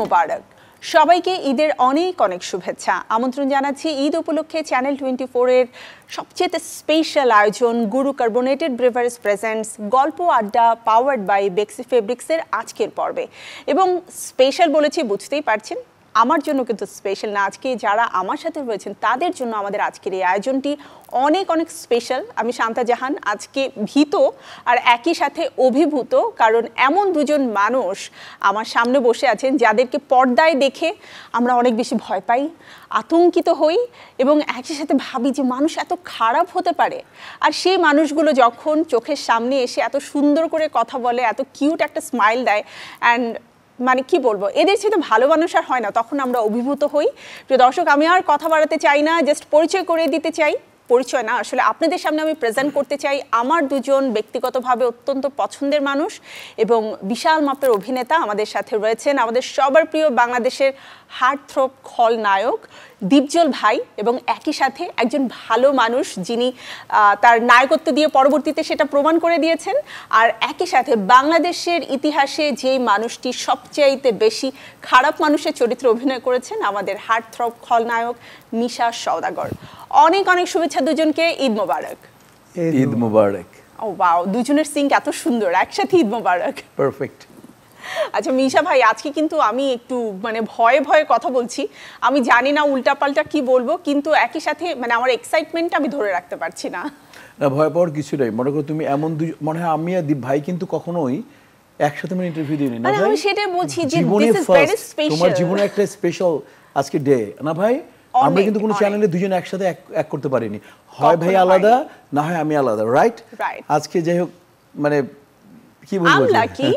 মোবারক সবাইকে ঈদের অনেক অনেক শুভেচ্ছা আমন্ত্রণ জানাচ্ছি ঈদ উপলক্ষে চ্যানেল টোয়েন্টি ফোরের সবচেয়ে স্পেশাল আয়োজন গুরু কার্বোনেটেড ব্রেভারেজ প্রেজেন্টস গল্প আড্ডা পাওয়ার্ড বাই বেক্সি ফেব্রিক্সের আজকের পর্বে এবং স্পেশাল বলেছি বুঝতেই পারছেন আমার জন্য কিন্তু স্পেশাল না আজকে যারা আমার সাথে রয়েছেন তাদের জন্য আমাদের আজকের এই আয়োজনটি অনেক অনেক স্পেশাল আমি শান্তা জাহান আজকে ভীত আর একই সাথে অভিভূত কারণ এমন দুজন মানুষ আমার সামনে বসে আছেন যাদেরকে পর্দায় দেখে আমরা অনেক বেশি ভয় পাই আতঙ্কিত হই এবং একই সাথে ভাবি যে মানুষ এত খারাপ হতে পারে আর সেই মানুষগুলো যখন চোখের সামনে এসে এত সুন্দর করে কথা বলে এত কিউট একটা স্মাইল দেয় অ্যান্ড মানে কি বলবো এদের সাথে ভালো মানুষ আর হয় না তখন আমরা অভিভূত হই প্রিয় দর্শক আমি আর কথা বাড়াতে চাই না জাস্ট পরিচয় করে দিতে চাই পরিচয় না আসলে আপনাদের সামনে আমি প্রেজেন্ট করতে চাই আমার দুজন ব্যক্তিগতভাবে অত্যন্ত পছন্দের মানুষ এবং বিশাল মাপের অভিনেতা আমাদের সাথে রয়েছেন আমাদের সবার প্রিয় বাংলাদেশের খল খলনায়ক দীপজল ভাই এবং একই সাথে একজন ভালো মানুষ যিনি তার নায়কত্ব দিয়ে পরবর্তীতে সেটা প্রমাণ করে দিয়েছেন আর একই সাথে বাংলাদেশের ইতিহাসে যেই মানুষটি সবচাইতে বেশি খারাপ মানুষের চরিত্রে অভিনয় করেছেন আমাদের হার্টথ্রপ খলনায়ক মিশা সওদাগর অনেক অনেক শুভেচ্ছা দুজনকে ঈদ মোবারক ঈদ মোবারক ও বাও দুজনের সিঙ্ক এত সুন্দর একসাথে ঈদ মোবারক পারফেক্ট আচ্ছা মিশা ভাই আজকে কিন্তু আমি একটু মানে ভয়ে ভয়ে কথা বলছি আমি জানি না উল্টাপাল্টা কি বলবো কিন্তু একই সাথে মানে আমার এক্সাইটমেন্ট আমি ধরে রাখতে পারছি না না ভয় পাওয়ার কিছু নাই মনে করো তুমি এমন দুই মনে হয় আমি আর দীপ ভাই কিন্তু কখনোই একসাথে মানে ইন্টারভিউ দিইনি না মানে আমি সেটাই বলছি যে দিস ইজ ভেরি স্পেশাল তোমার জীবনে একটা স্পেশাল আজকে ডে না ভাই আমরা কিন্তু কোনো চ্যানেলে দুজন একসাথে এক করতে পারিনি হয় ভাই আলাদা না হয় আমি আলাদা রাইট আজকে যাই হোক মানে কি বলবো লাকি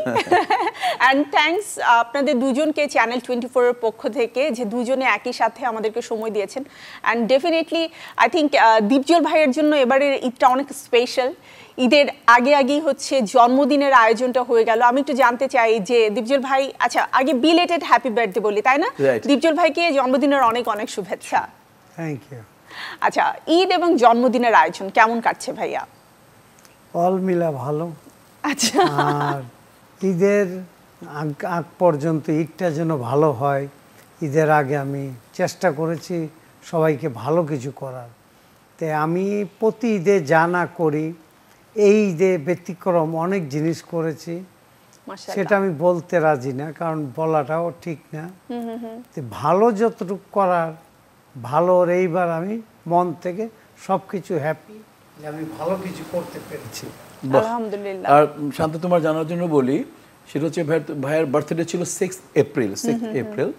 অ্যান্ড uh, আপনাদের দুজনকে চ্যানেল টোয়েন্টি ফোরের পক্ষ থেকে যে দুজনে একই সাথে আমাদেরকে সময় দিয়েছেন and definitely I think Dipjol ভাইয়ের জন্য এবারের ঈদটা অনেক স্পেশাল ঈদের আগে আগেই হচ্ছে জন্মদিনের আয়োজনটা হয়ে গেল আমি একটু জানতে চাই যে দীপজল ভাই আচ্ছা আগে বিলেটেড হ্যাপি বার্থডে বলি তাই না দীপজল ভাইকে জন্মদিনের অনেক অনেক শুভেচ্ছা থ্যাংক ইউ আচ্ছা ঈদ এবং জন্মদিনের আয়োজন কেমন কাটছে ভাইয়া অল মিলা ভালো আচ্ছা আর ঈদের আগ পর্যন্ত ঈদটা যেন ভালো হয় ঈদের আগে আমি চেষ্টা করেছি সবাইকে ভালো কিছু করার তে আমি প্রতি ঈদে যা না করি এই ঈদে ব্যতিক্রম অনেক জিনিস করেছি সেটা আমি বলতে রাজি না কারণ বলাটাও ঠিক না ভালো যতটুকু করার ভালোর এইবার আমি মন থেকে সব কিছু হ্যাপি আমি ভালো কিছু করতে পেরেছি আর শান্ত তোমার জানার জন্য বলি সেটা হচ্ছে ভাইয়ের বার্থডে ছিল সিক্স এপ্রিল সিক্স এপ্রিল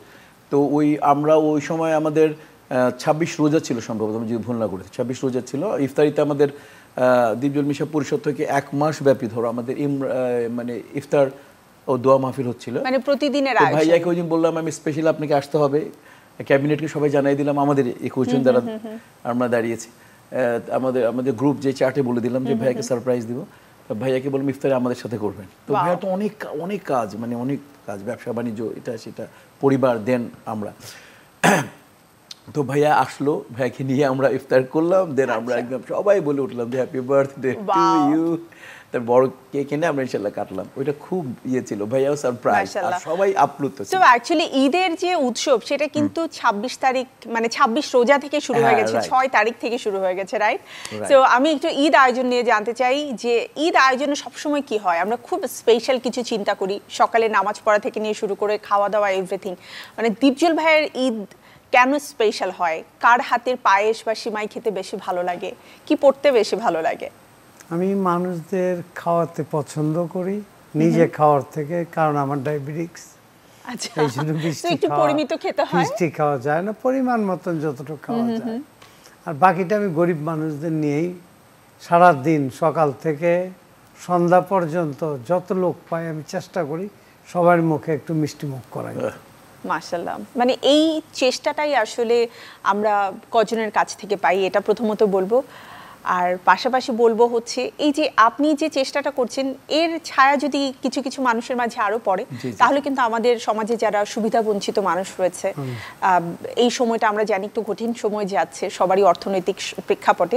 তো ওই আমরা ওই সময় আমাদের ছাব্বিশ রোজা ছিল সম্ভবত আমি যদি ভুল না করেছি ছাব্বিশ রোজা ছিল ইফতারিতে আমাদের মিশা পরিষদ থেকে এক মাস ব্যাপী ধরো আমাদের মানে ইফতার ও দোয়া মাহফিল হচ্ছিল মানে প্রতিদিনের ভাইয়াকে ওই দিন বললাম আমি স্পেশাল আপনাকে আসতে হবে ক্যাবিনেটকে সবাই জানাই দিলাম আমাদের একুশ জন দ্বারা আমরা দাঁড়িয়েছি আমাদের আমাদের গ্রুপ যে চার্টে বলে দিলাম যে ভাইয়াকে সারপ্রাইজ দিব ভাইয়াকে বললাম ইফতারে আমাদের সাথে করবেন তো ভাইয়া তো অনেক অনেক কাজ মানে অনেক কাজ ব্যবসা বাণিজ্য এটা সেটা পরিবার দেন আমরা তো ভাইয়া আসলো ভাইয়াকে নিয়ে আমরা ইফতার করলাম দেন আমরা আচ্ছা। একদম সবাই বলে উঠলাম যে হ্যাপি বার্থডে টু ইউ তার বড় কেক এনে আমরা ইনশাল্লাহ কাটলাম ওইটা খুব ইয়ে ছিল ভাইয়াও সারপ্রাইজ আর সবাই আপ্লুত তো অ্যাকচুয়ালি ঈদের যে উৎসব সেটা কিন্তু 26 তারিখ মানে 26 রোজা থেকে শুরু হয়ে হ্যাঁ, গেছে 6 তারিখ থেকে শুরু হয়ে গেছে রাইট তো আমি একটু ঈদ আয়োজন নিয়ে জানতে চাই যে ঈদ আয়োজনে সবসময় কি হয় আমরা খুব স্পেশাল কিছু চিন্তা করি সকালে নামাজ পড়া থেকে নিয়ে শুরু করে খাওয়া দাওয়া এভরিথিং মানে দীপজুল ভাইয়ের ঈদ কেন স্পেশাল হয় কার হাতের পায়েস বা সিমাই খেতে বেশি ভালো লাগে কি পড়তে বেশি ভালো লাগে আমি মানুষদের খাওয়াতে পছন্দ করি নিজে খাওয়ার থেকে কারণ আমার ডায়াবেটিক্স আচ্ছা। খেতে হয় খাওয়া যায় না পরিমাণ মতন যতটুকু খাওয়া যায় আর বাকিটা আমি গরিব মানুষদের নিয়েই সারা দিন সকাল থেকে সন্ধ্যা পর্যন্ত যত লোক পাই আমি চেষ্টা করি সবার মুখে একটু মিষ্টি মুখ করাই মাশাল্লাহ মানে এই চেষ্টাটাই আসলে আমরা কজনের কাছ থেকে পাই এটা প্রথমত বলবো আর পাশাপাশি বলবো হচ্ছে এই যে আপনি যে চেষ্টাটা করছেন এর ছায়া যদি কিছু কিছু মানুষের মাঝে আরো পড়ে তাহলে কিন্তু আমাদের সমাজে যারা সুবিধা বঞ্চিত মানুষ রয়েছে এই সময়টা আমরা জানি একটু কঠিন সময় যাচ্ছে সবারই অর্থনৈতিক প্রেক্ষাপটে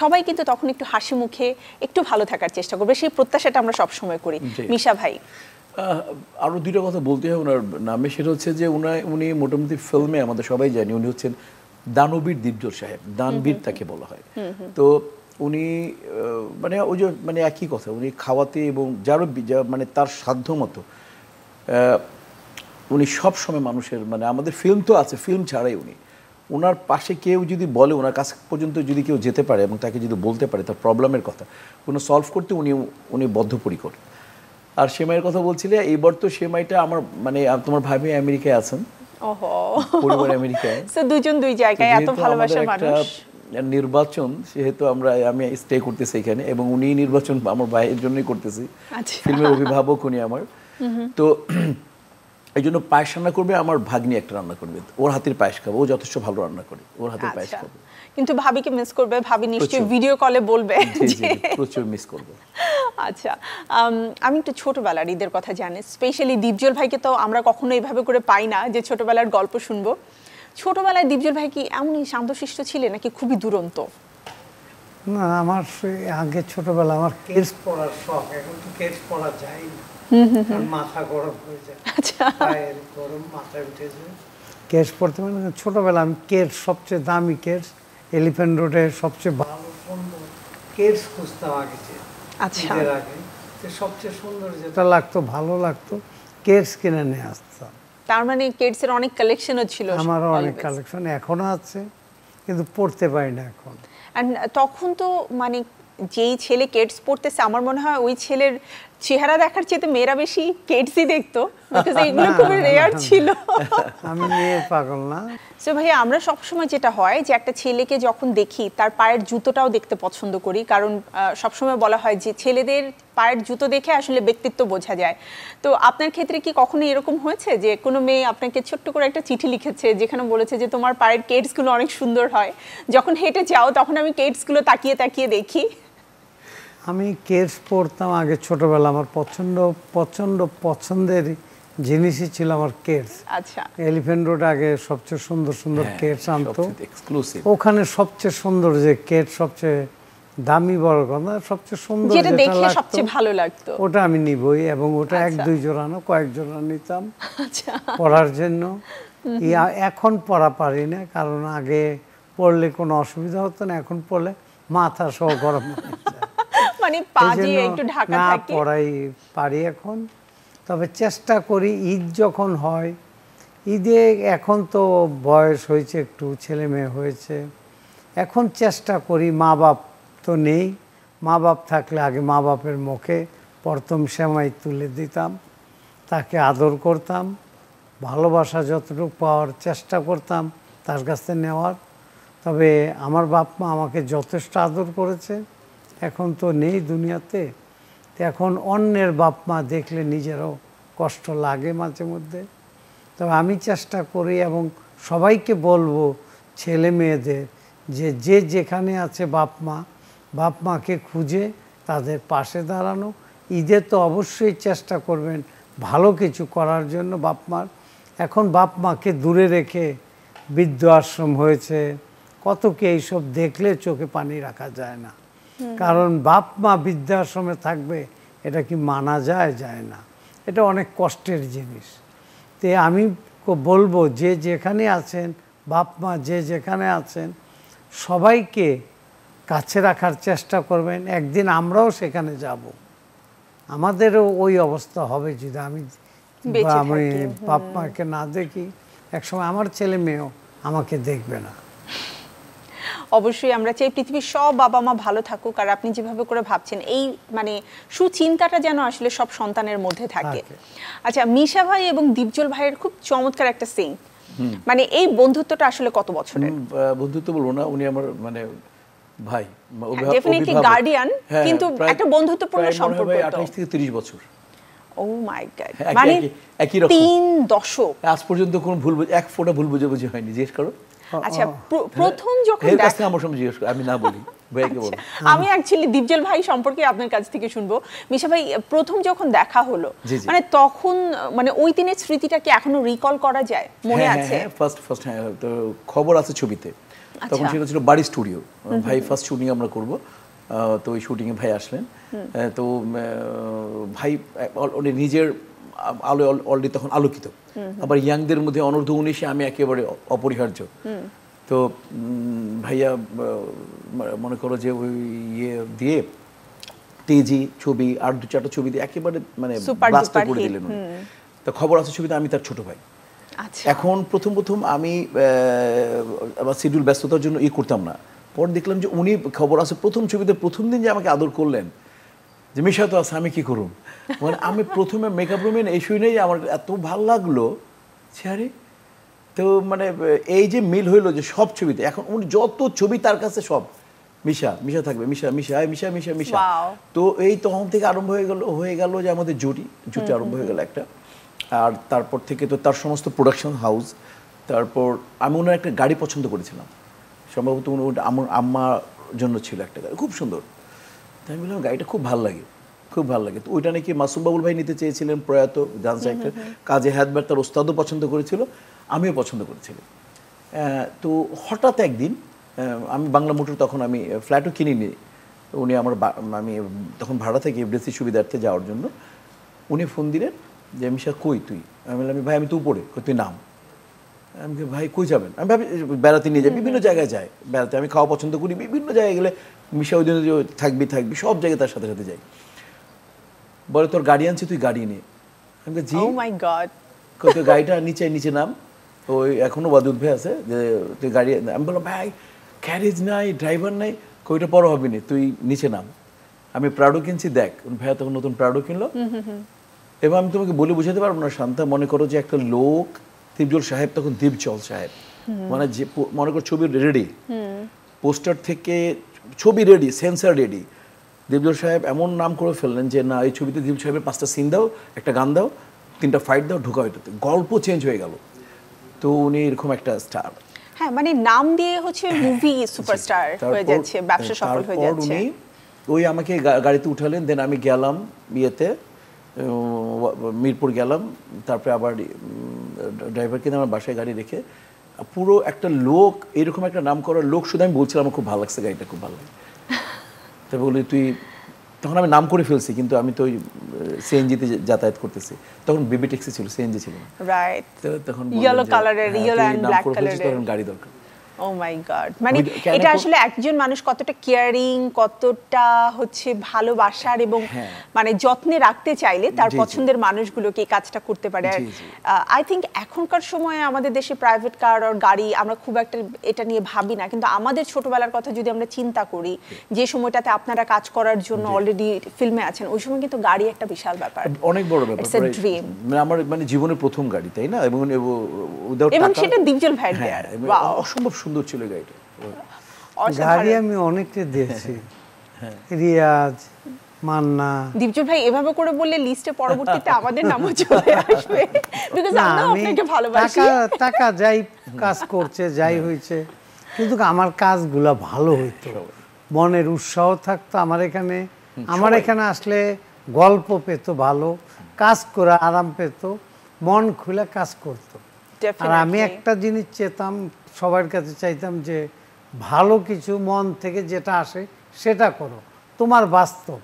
সবাই কিন্তু তখন একটু হাসি মুখে একটু ভালো থাকার চেষ্টা করবে সেই প্রত্যাশাটা আমরা সব সময় করি মিশা ভাই আরো দুটো কথা বলতে হয় ওনার নামে সেটা হচ্ছে যে উনি মোটামুটি ফিল্মে আমাদের সবাই জানি উনি হচ্ছেন দানবীর দীপজোর সাহেব দানবীর তাকে বলা হয় তো উনি মানে ওই যে মানে একই কথা উনি খাওয়াতে এবং যারও মানে তার সাধ্য মতো উনি সব সময় মানুষের মানে আমাদের ফিল্ম তো আছে ফিল্ম ছাড়াই উনি ওনার পাশে কেউ যদি বলে ওনার কাছ পর্যন্ত যদি কেউ যেতে পারে এবং তাকে যদি বলতে পারে তার প্রবলেমের কথা কোনো সলভ করতে উনি উনি বদ্ধপরিকর আর সেমাইয়ের কথা বলছিলে এইবার তো সেমাইটা আমার মানে তোমার ভাবি আমেরিকায় আছেন আমেরিকায় দুজন দুই জায়গায় এত ভালোবাসার মানুষ নির্বাচন সেহেতু আমরা আমি স্টে করতেছি এখানে এবং উনি নির্বাচন আমার ভাইয়ের জন্যই করতেছি ফিল্মের আচ্ছা। অভিভাবক উনি আমার তো এই জন্য পায়েস রান্না করবে আমার ভাগ্নি একটা রান্না করবে ওর হাতের পায়েস খাবো ও যথেষ্ট ভালো রান্না করে ওর হাতের পায়েস আচ্ছা। খাবো কিন্তু ভাবিকে মিস করবে ভাবি নিশ্চয়ই ভিডিও কলে বলবে প্রচুর মিস করবে আচ্ছা আমি একটু ছোটবেলার ঈদের কথা জানি স্পেশালি দীপজল ভাইকে তো আমরা কখনো এইভাবে করে পাই না যে ছোটবেলার গল্প শুনবো ছোটবেলায় দীপজল ভাই কি এমনই শান্তশিষ্ট ছিলেন নাকি খুবই দুরন্ত না আমার আগে ছোটবেলা আমার কেস পড়ার শখ এখন তো কেস পড়া যায় না মাথা গরম হয়ে যায় আচ্ছা। গরম মাথায় উঠে যায় কেস পড়তে মানে ছোটবেলা আমি কেস সবচেয়ে দামি কেস এলিফ্যান্ট রোডে সবচেয়ে ভালো সুন্দর কেস আগে আচ্ছা সবচেয়ে সুন্দর যেটা লাগতো ভালো লাগতো কেস কিনে নিয়ে আসতাম তার মানে কেডসের অনেক কালেকশনও ছিল আমারও অনেক কালেকশন এখনো আছে কিন্তু পড়তে পারি না এখন তখন তো মানে যেই ছেলে কেডস পড়তেছে আমার মনে হয় ওই ছেলের চেহারা দেখার চেয়ে তো মেয়েরা বেশি কেটসি দেখতো এগুলো খুব রেয়ার ছিল আমি মেয়ে পাগল না সো ভাই আমরা সবসময় যেটা হয় যে একটা ছেলেকে যখন দেখি তার পায়ের জুতোটাও দেখতে পছন্দ করি কারণ সবসময় বলা হয় যে ছেলেদের পায়ের জুতো দেখে আসলে ব্যক্তিত্ব বোঝা যায় তো আপনার ক্ষেত্রে কি কখনো এরকম হয়েছে যে কোনো মেয়ে আপনাকে ছোট্ট করে একটা চিঠি লিখেছে যেখানে বলেছে যে তোমার পায়ের কেটসগুলো অনেক সুন্দর হয় যখন হেঁটে যাও তখন আমি কেটসগুলো তাকিয়ে তাকিয়ে দেখি আমি কেস পড়তাম আগে ছোটবেলা আমার পছন্দ পছন্দ পছন্দের জিনিসই ছিল আমার কেস আচ্ছা রোড আগে সবচেয়ে সুন্দর সুন্দর হ্যাঁ, কেটস আনতো এক্সক্লুসিভ ওখানে সবচেয়ে সুন্দর যে কেস সবচেয়ে দামি বড় কথা সবচেয়ে সুন্দর যেটা দেখে সবচেয়ে ভালো লাগতো ওটা আমি নিবই এবং ওটা এক আচ্ছা। দুই জোড়া না কয়েক জোড়া নিতাম আচ্ছা পড়ার জন্য এখন পড়া পারি না কারণ আগে পড়লে কোনো অসুবিধা হতো না এখন পড়লে মাথা সহ গরম হয়ে যায় মানে পা দিয়ে একটু ঢাকা থাকি না পড়াই পারি এখন তবে চেষ্টা করি ঈদ যখন হয় ঈদে এখন তো বয়স হয়েছে একটু ছেলে মেয়ে হয়েছে এখন চেষ্টা করি মা বাপ তো নেই মা বাপ থাকলে আগে মা বাপের মুখে প্রথম সেমাই তুলে দিতাম তাকে আদর করতাম ভালোবাসা যতটুকু পাওয়ার চেষ্টা করতাম তার কাছ থেকে নেওয়ার তবে আমার বাপ মা আমাকে যথেষ্ট আদর করেছে এখন তো নেই দুনিয়াতে এখন অন্যের বাপ মা দেখলে নিজেরও কষ্ট লাগে মাঝে মধ্যে তবে আমি চেষ্টা করি এবং সবাইকে বলবো ছেলে মেয়েদের যে যে যেখানে আছে বাপ মা বাপ মাকে খুঁজে তাদের পাশে দাঁড়ানো ঈদে তো অবশ্যই চেষ্টা করবেন ভালো কিছু করার জন্য বাপ মার এখন বাপ মাকে দূরে রেখে বৃদ্ধ আশ্রম হয়েছে কত কি এইসব দেখলে চোখে পানি রাখা যায় না কারণ বাপ মা বৃদ্ধাশ্রমে থাকবে এটা কি মানা যায় যায় না এটা অনেক কষ্টের জিনিস তে আমি বলবো যে যেখানে আছেন বাপ মা যে যেখানে আছেন সবাইকে কাছে রাখার চেষ্টা করবেন একদিন আমরাও সেখানে যাব আমাদেরও ওই অবস্থা হবে যদি আমি আমি বাপ মাকে না দেখি একসময় আমার ছেলে মেয়েও আমাকে দেখবে না অবশ্যই আমরা চাই পৃথিবীর সব বাবা মা ভালো থাকুক আর আপনি যেভাবে করে ভাবছেন এই মানে সুচিন্তাটা যেন আসলে সব সন্তানের মধ্যে থাকে আচ্ছা মিশা ভাই এবং দীপজল ভাইয়ের খুব চমৎকার একটা সিং মানে এই বন্ধুত্বটা আসলে কত বছরের বন্ধুত্ব বলবো না উনি আমার মানে ভাই ডেফিনেটলি হ্যাঁ, গার্ডিয়ান হ্যাঁ, কিন্তু একটা বন্ধুত্বপূর্ণ সম্পর্ক 28 থেকে 30 বছর ও মাই গড মানে একই রকম তিন দশক আজ পর্যন্ত কোনো ভুল এক ফোঁটা ভুল বুঝে বুঝে হয়নি জিজ্ঞেস করো আচ্ছা প্রথম যখন কাছে আমার সময় জিজ্ঞেস আমি না বলি আচ্ছা, আমি অ্যাকচুয়ালি দীপজল ভাই সম্পর্কে আপনার কাছ থেকে শুনবো মিশা ভাই প্রথম যখন দেখা হলো মানে তখন মানে ওই দিনের স্মৃতিটাকে এখনো রিকল করা যায় মনে হ্যাঁ, হ্যাঁ, আছে ফার্স্ট হ্যাঁ, ফার্স্ট খবর আছে ছবিতে আচ্ছা। তখন সেটা ছিল বাড়ি স্টুডিও ভাই ফার্স্ট শুটিং আমরা করব তো ওই শুটিংয়ে ভাই আসলেন তো ভাই নিজের আলো অলরেডি তখন আলোকিত আবার ইয়াংদের মধ্যে অনর্ধ উনিশে আমি একেবারে অপরিহার্য তো ভাইয়া মনে করো যে ওই ইয়ে দিয়ে তেজি ছবি আর দু চারটা ছবি দিয়ে একেবারে মানে ব্লাস্ট করে দিলেন তো খবর আছে ছবিতে আমি তার ছোট ভাই আচ্ছা। এখন প্রথম প্রথম আমি আমার শিডিউল ব্যস্ততার জন্য ই করতাম না পর দেখলাম যে উনি খবর আছে প্রথম ছবিতে প্রথম দিন যে আমাকে আদর করলেন যে মিশা তো আছে আমি কী করুন মানে আমি প্রথমে মেকআপ রুমে এসুই নেই আমার এত ভাল লাগলো সে তো মানে এই যে মিল হইলো যে সব ছবিতে এখন উনি যত ছবি তার কাছে সব মিশা মিশা থাকবে মিশা মিশা মিশা মিশা মিশা তো এই তখন থেকে আরম্ভ হয়ে গেল হয়ে গেল যে আমাদের জুটি জুটি আরম্ভ হয়ে গেল একটা আর তারপর থেকে তো তার সমস্ত প্রোডাকশন হাউস তারপর আমি ওনার একটা গাড়ি পছন্দ করেছিলাম সম্ভবত আমার আম্মার জন্য ছিল একটা গাড়ি খুব সুন্দর তাই আমি বললাম গাড়িটা খুব ভালো লাগে খুব ভালো লাগে তো ওইটা নাকি মাসুম বাবুল ভাই নিতে চেয়েছিলেন প্রয়াত ডান্স অ্যাক্টর কাজে হ্যাদবার তার ওস্তাদও পছন্দ করেছিল আমিও পছন্দ করেছিলাম তো হঠাৎ একদিন আমি বাংলা মোটর তখন আমি ফ্ল্যাটও কিনিনি উনি আমার আমি তখন ভাড়া থেকে এফডিসি সুবিধার্থে যাওয়ার জন্য উনি ফোন দিলেন যে আমি মিশা কই তুই আমি বললাম ভাই আমি তো উপরে তুই নাম আমি ভাই কই যাবেন আমি ভাবি বেড়াতে নিয়ে যাই বিভিন্ন জায়গায় যাই বেড়াতে আমি খাওয়া পছন্দ করি বিভিন্ন জায়গায় গেলে মিশা ওই জন্য থাকবি থাকবি সব জায়গায় তার সাথে সাথে যাই বলে তোর গাড়ি আনছি তুই গাড়ি নে আমি জি মাই oh গড গাড়িটা নিচে নিচে নাম ওই এখনো বাদুদ ভাই আছে যে তুই গাড়ি আমি বললাম ভাই ক্যারেজ নাই ড্রাইভার নাই কইটা পর হবে নি তুই নিচে নাম আমি প্রাডো কিনছি দেখ ভাইয়া তখন নতুন প্রাডো কিনলো এবং আমি তোমাকে বলে বুঝাতে পারবো না শান্তা মনে করো যে একটা লোক দীপজল সাহেব তখন দীপজল সাহেব মানে যে মনে করো ছবি রেডি পোস্টার থেকে ছবি রেডি সেন্সার রেডি দেবজোর সাহেব এমন নাম করে ফেললেন যে না এই ছবিতে দেবজোর সাহেবের পাঁচটা সিন দাও একটা গান দাও তিনটা ফাইট দাও ঢুকাও এটাতে গল্প চেঞ্জ হয়ে গেল তো উনি এরকম একটা স্টার হ্যাঁ মানে নাম দিয়ে হচ্ছে মুভি হ্যাঁ, সুপারস্টার হয়ে যাচ্ছে ব্যবসা হ্যাঁ, সফল হয়ে যাচ্ছে ওই আমাকে গাড়িতে উঠালেন দেন আমি গেলাম বিয়েতে মিরপুর গেলাম তারপরে আবার ড্রাইভারকে আমার বাসায় গাড়ি রেখে পুরো একটা লোক এরকম একটা নাম করার লোক শুধু আমি বলছিলাম আমার খুব ভালো লাগছে গাড়িটা খুব ভালো লাগে তা বলি তুই তখন আমি নাম করে ফেলছি কিন্তু আমি তো ওই সিএনজিতে যাতায়াত করতেছি তখন বিবি ট্যাক্সি ছিল সিএনজি ছিল রাইট তো তখন ইয়েলো কালারের ইয়েলো এন্ড ব্ল্যাক কালারের গাড়ি দরকার ও মাই গড মানে এটা আসলে একজন মানুষ কতটা কেয়ারিং কতটা হচ্ছে ভালোবাসার এবং হ্যাঁ। মানে যত্নে রাখতে চাইলে তার পছন্দের মানুষগুলোকে এই কাজটা করতে পারে আর আই এখনকার সময়ে আমাদের দেশে প্রাইভেট কার আর গাড়ি আমরা খুব একটা এটা নিয়ে ভাবি না কিন্তু আমাদের ছোটবেলার কথা যদি আমরা চিন্তা করি যে সময়টাতে আপনারা কাজ করার জন্য অলরেডি ফিল্মে আছেন ওই সময় কিন্তু গাড়ি একটা বিশাল ব্যাপার অনেক বড় ব্যাপার ড্রিম মানে আমার মানে জীবনের প্রথম গাড়ি তাই না এবং এবং সেটা দীপজল ভাইয়ের হ্যাঁ, অসম্ভব সুন্দর ছিল গাড়িটা গাড়ি আমি অনেকটা দিয়েছি হ্যাঁ। রিয়াজ মান্না ভাই এভাবে করে বললে লিস্টে পরবর্তীতে আমাদের নামও চলে আসবে বিকজ আমরা আপনাকে ভালোবাসি টাকা টাকা যাই কাজ করছে যাই হ্যাঁ। হয়েছে কিন্তু আমার কাজগুলো ভালো হইতো মনের উৎসাহ থাকতো আমার এখানে আমার এখানে আসলে গল্প পেতো ভালো কাজ করে আরাম পেতো মন খুলে কাজ করতো আর আমি একটা জিনিস চেতাম সবার কাছে চাইতাম যে ভালো কিছু মন থেকে যেটা আসে সেটা করো তোমার বাস্তব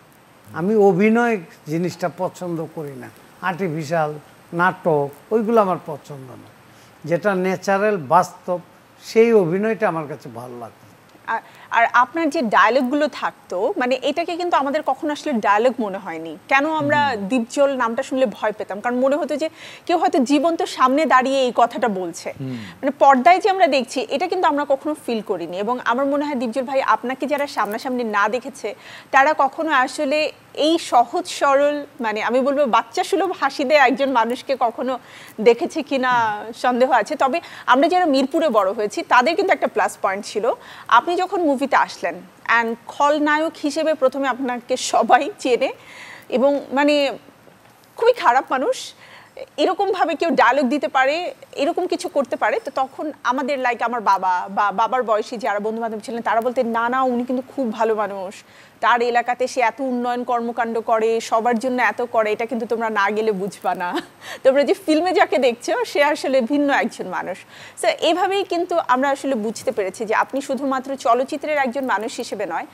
আমি অভিনয় জিনিসটা পছন্দ করি না আর্টিফিশিয়াল নাটক ওইগুলো আমার পছন্দ না যেটা ন্যাচারাল বাস্তব সেই অভিনয়টা আমার কাছে ভালো লাগতো আর আপনার যে ডায়ালগুলো থাকতো মানে এটাকে কিন্তু আমাদের কখনো আসলে ডায়লগ মনে হয়নি কেন আমরা দীপজল নামটা শুনলে ভয় পেতাম কারণ মনে হতো যে কেউ হয়তো জীবন্ত সামনে দাঁড়িয়ে এই কথাটা বলছে মানে পর্দায় যে আমরা দেখছি এটা কিন্তু আমরা কখনো ফিল করিনি এবং আমার মনে হয় দীপজল ভাই আপনাকে যারা সামনাসামনি না দেখেছে তারা কখনো আসলে এই সহজ সরল মানে আমি বলবো বাচ্চা সুলভ হাসি দেয় একজন মানুষকে কখনো দেখেছে কি না সন্দেহ আছে তবে আমরা যারা মিরপুরে বড় হয়েছি তাদের কিন্তু একটা প্লাস পয়েন্ট ছিল আপনি যখন মুভিতে আসলেন অ্যান্ড খলনায়ক হিসেবে প্রথমে আপনাকে সবাই চেনে এবং মানে খুবই খারাপ মানুষ এরকমভাবে কেউ ডায়লগ দিতে পারে এরকম কিছু করতে পারে তো তখন আমাদের লাইক আমার বাবা বা বাবার বয়সী যারা বন্ধু বান্ধব ছিলেন তারা বলতেন না না উনি কিন্তু খুব ভালো মানুষ তার এলাকাতে সে এত উন্নয়ন কর্মকাণ্ড করে সবার জন্য এত করে এটা কিন্তু তোমরা না গেলে বুঝবা না তোমরা যে ফিল্মে যাকে দেখছো সে আসলে ভিন্ন একজন মানুষ সো এভাবেই কিন্তু আমরা আসলে বুঝতে পেরেছি যে আপনি শুধুমাত্র চলচ্চিত্রের একজন মানুষ হিসেবে নয়